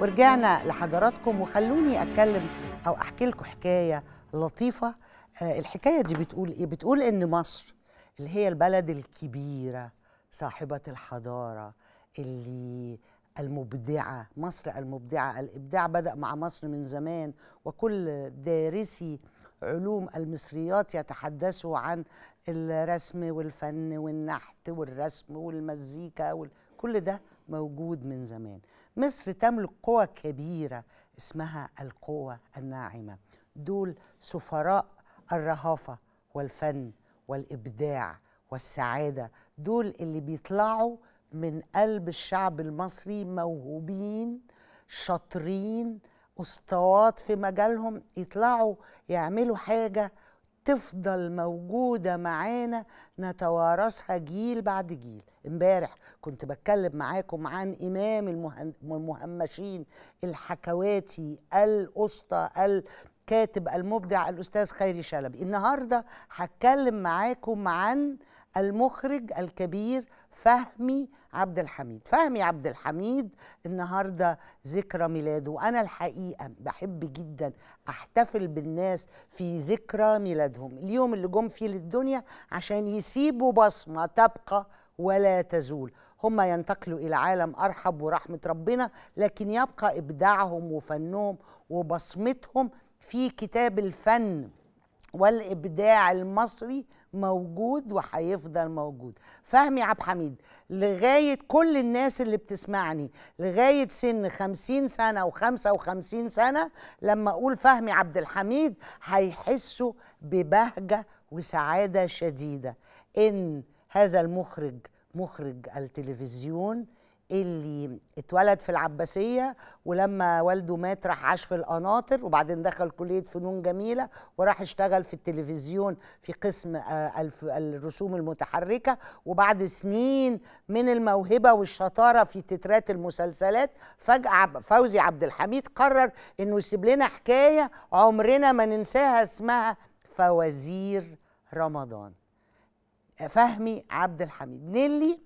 ورجعنا لحضراتكم وخلوني أتكلم أو أحكي لكم حكاية لطيفة آه، الحكاية دي بتقول إيه؟ بتقول إن مصر اللي هي البلد الكبيرة صاحبة الحضارة اللي المبدعة مصر المبدعة الإبداع بدأ مع مصر من زمان وكل دارسي علوم المصريات يتحدثوا عن الرسم والفن والنحت والرسم والمزيكا وكل ده موجود من زمان مصر تملك قوى كبيرة اسمها القوة الناعمة دول سفراء الرهافة والفن والإبداع والسعادة دول اللي بيطلعوا من قلب الشعب المصري موهوبين شاطرين اسطوات في مجالهم يطلعوا يعملوا حاجه تفضل موجوده معانا نتوارثها جيل بعد جيل امبارح كنت بتكلم معاكم عن امام المهمشين الحكواتي الاسطى الكاتب المبدع الاستاذ خيري شلبي النهارده هتكلم معاكم عن المخرج الكبير فهمي عبد الحميد فهمي عبد الحميد النهارده ذكرى ميلاده وانا الحقيقه بحب جدا احتفل بالناس في ذكرى ميلادهم اليوم اللي جم فيه للدنيا عشان يسيبوا بصمه تبقى ولا تزول هم ينتقلوا إلى عالم أرحب ورحمة ربنا لكن يبقى إبداعهم وفنهم وبصمتهم في كتاب الفن والإبداع المصري موجود وهيفضل موجود فهمي عبد الحميد لغاية كل الناس اللي بتسمعني لغاية سن خمسين سنة أو خمسة وخمسين سنة لما أقول فهمي عبد الحميد هيحسوا ببهجة وسعادة شديدة إن هذا المخرج مخرج التلفزيون اللي اتولد في العباسية ولما والده مات راح عاش في القناطر وبعدين دخل كلية فنون جميلة وراح اشتغل في التلفزيون في قسم آه، الرسوم المتحركة وبعد سنين من الموهبة والشطارة في تترات المسلسلات فجأة فوزي عبد الحميد قرر انه يسيب لنا حكاية عمرنا ما ننساها اسمها فوازير رمضان فهمي عبد الحميد نيلي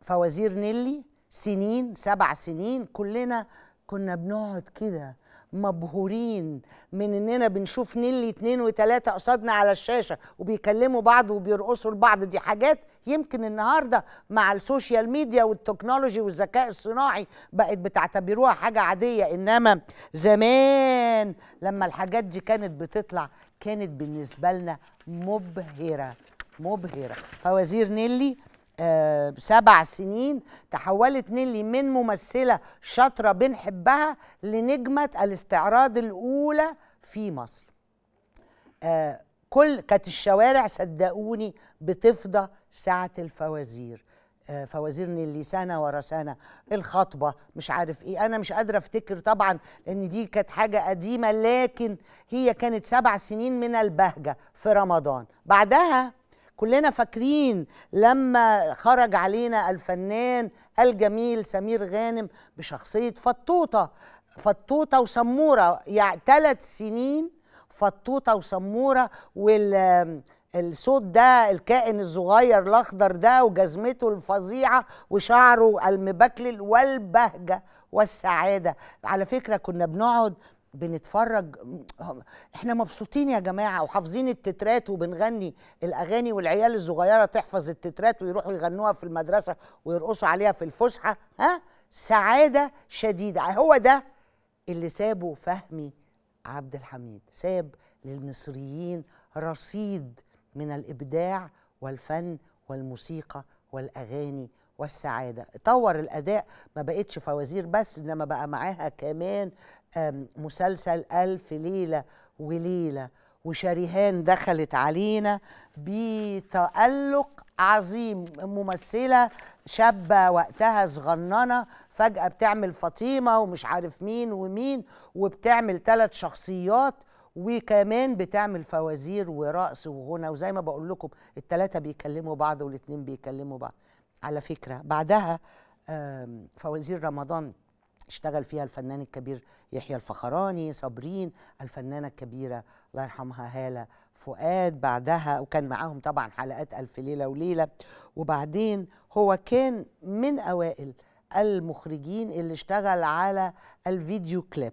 فوازير نيلي سنين سبع سنين كلنا كنا بنقعد كده مبهورين من اننا بنشوف نيلي اتنين وتلاته قصادنا على الشاشه وبيكلموا بعض وبيرقصوا لبعض دي حاجات يمكن النهارده مع السوشيال ميديا والتكنولوجي والذكاء الصناعي بقت بتعتبروها حاجه عاديه انما زمان لما الحاجات دي كانت بتطلع كانت بالنسبه لنا مبهره مبهرة فوازير نيلي آه سبع سنين تحولت نيلي من ممثلة شاطرة بنحبها لنجمة الاستعراض الأولى في مصر آه كل كانت الشوارع صدقوني بتفضى ساعة الفوازير آه، فوازير نيلي سنة ورا سنة الخطبة مش عارف ايه انا مش قادرة افتكر طبعا ان دي كانت حاجة قديمة لكن هي كانت سبع سنين من البهجة في رمضان بعدها كلنا فاكرين لما خرج علينا الفنان الجميل سمير غانم بشخصية فطوطة فطوطة وسمورة يعني ثلاث سنين فطوطة وسمورة وال الصوت ده الكائن الصغير الاخضر ده وجزمته الفظيعه وشعره المبكلل والبهجه والسعاده على فكره كنا بنقعد بنتفرج احنا مبسوطين يا جماعه وحافظين التترات وبنغني الاغاني والعيال الصغيره تحفظ التترات ويروحوا يغنوها في المدرسه ويرقصوا عليها في الفسحه ها سعاده شديده هو ده اللي سابه فهمي عبد الحميد ساب للمصريين رصيد من الابداع والفن والموسيقى والاغاني والسعادة طور الأداء ما بقتش فوازير بس إنما بقى معاها كمان مسلسل ألف ليلة وليلة وشريهان دخلت علينا بتألق عظيم ممثلة شابة وقتها صغننة فجأة بتعمل فاطمة ومش عارف مين ومين وبتعمل ثلاث شخصيات وكمان بتعمل فوازير ورقص وغنى وزي ما بقول لكم الثلاثة بيكلموا بعض والاتنين بيكلموا بعض على فكره بعدها فوازير رمضان اشتغل فيها الفنان الكبير يحيى الفخراني صابرين الفنانه الكبيره الله يرحمها هاله فؤاد بعدها وكان معاهم طبعا حلقات الف ليله وليله وبعدين هو كان من اوائل المخرجين اللي اشتغل على الفيديو كليب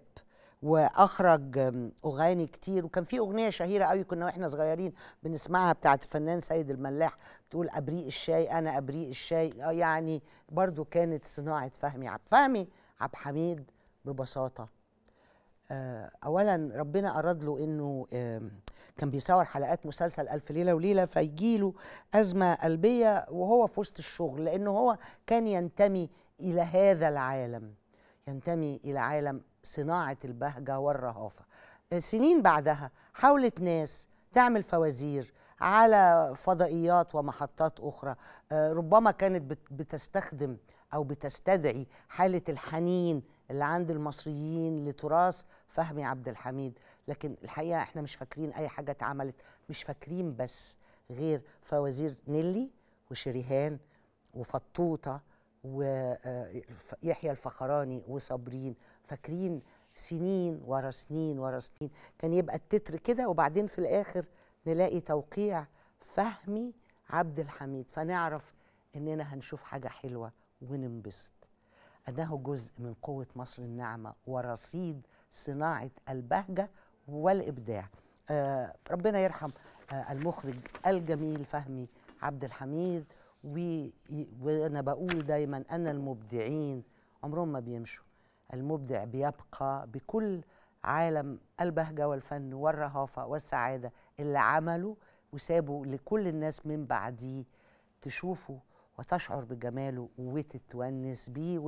واخرج اغاني كتير وكان في اغنيه شهيره قوي كنا واحنا صغيرين بنسمعها بتاعه الفنان سيد الملاح بتقول ابريق الشاي انا ابريق الشاي آه، يعني برضو كانت صناعه فهمي عبد فهمي عبد حميد ببساطه آه، اولا ربنا اراد له انه كان بيصور حلقات مسلسل ألف ليلة وليلة فيجي له أزمة قلبية وهو في وسط الشغل لأنه هو كان ينتمي إلى هذا العالم ينتمي إلى عالم صناعة البهجة والرهافة سنين بعدها حاولت ناس تعمل فوازير على فضائيات ومحطات أخرى آه، ربما كانت بتستخدم أو بتستدعي حالة الحنين اللي عند المصريين لتراث فهمي عبد الحميد لكن الحقيقة احنا مش فاكرين أي حاجة اتعملت مش فاكرين بس غير فوازير نيلي وشريهان وفطوطة ويحيى آه، الفخراني وصابرين فاكرين سنين ورا سنين ورا سنين كان يبقى التتر كده وبعدين في الاخر نلاقي توقيع فهمي عبد الحميد فنعرف اننا هنشوف حاجه حلوه وننبسط انه جزء من قوه مصر الناعمه ورصيد صناعه البهجه والابداع آه ربنا يرحم آه المخرج الجميل فهمي عبد الحميد وانا بقول دايما ان المبدعين عمرهم ما بيمشوا المبدع بيبقى بكل عالم البهجة والفن والرهافة والسعادة اللي عمله وسابه لكل الناس من بعديه تشوفه وتشعر بجماله وتتونس بيه